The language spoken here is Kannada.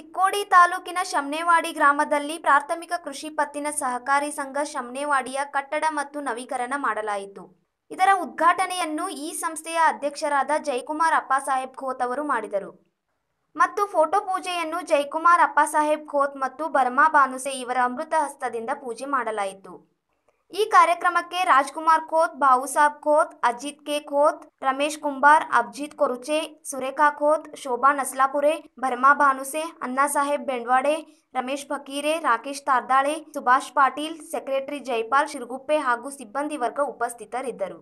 ಚಿಕ್ಕೋಡಿ ತಾಲೂಕಿನ ಶಮ್ನೇವಾಡಿ ಗ್ರಾಮದಲ್ಲಿ ಪ್ರಾಥಮಿಕ ಕೃಷಿ ಪತ್ತಿನ ಸಹಕಾರಿ ಸಂಘ ಶಮ್ನೇವಾಡಿಯ ಕಟ್ಟಡ ಮತ್ತು ನವೀಕರಣ ಮಾಡಲಾಯಿತು ಇದರ ಉದ್ಘಾಟನೆಯನ್ನು ಈ ಸಂಸ್ಥೆಯ ಅಧ್ಯಕ್ಷರಾದ ಜಯಕುಮಾರ್ ಅಪ್ಪಾಸಾಹೇಬ್ ಖೋತ್ ಅವರು ಮಾಡಿದರು ಮತ್ತು ಫೋಟೋ ಪೂಜೆಯನ್ನು ಜಯಕುಮಾರ್ ಅಪ್ಪಾಸಾಹೇಬ್ ಖೋತ್ ಮತ್ತು ಬರ್ಮಾ ಬಾನುಸೆ ಇವರ ಅಮೃತ ಹಸ್ತದಿಂದ ಪೂಜೆ ಮಾಡಲಾಯಿತು ಈ ಕಾರ್ಯಕ್ರಮಕ್ಕೆ ರಾಜ್ಕುಮಾರ್ ಖೋತ್ ಬಾಬುಸಾಬ್ ಖೋತ್ ಅಜಿತ್ ಕೆ ಖೋತ್ ರಮೇಶ್ ಕುಂಬಾರ್ ಅಬ್ಜಿತ್ ಕೊರುಚೆ ಸುರೇಖಾ ಖೋತ್ ಶೋಭಾ ನಸ್ಲಾಪುರೆ ಭರ್ಮಾ ಭಾನುಸೆ ಸಾಹೇಬ್ ಬೆಂಡ್ವಾಡೆ ರಮೇಶ್ ಫಕೀರೆ ರಾಕೇಶ್ ತಾರ್ದಾಳೆ ಸುಭಾಷ್ ಪಾಟೀಲ್ ಸೆಕ್ರೆಟರಿ ಜೈಪಾಲ್ ಶಿರ್ಗುಪ್ಪೆ ಹಾಗೂ ಸಿಬ್ಬಂದಿ ವರ್ಗ ಉಪಸ್ಥಿತರಿದ್ದರು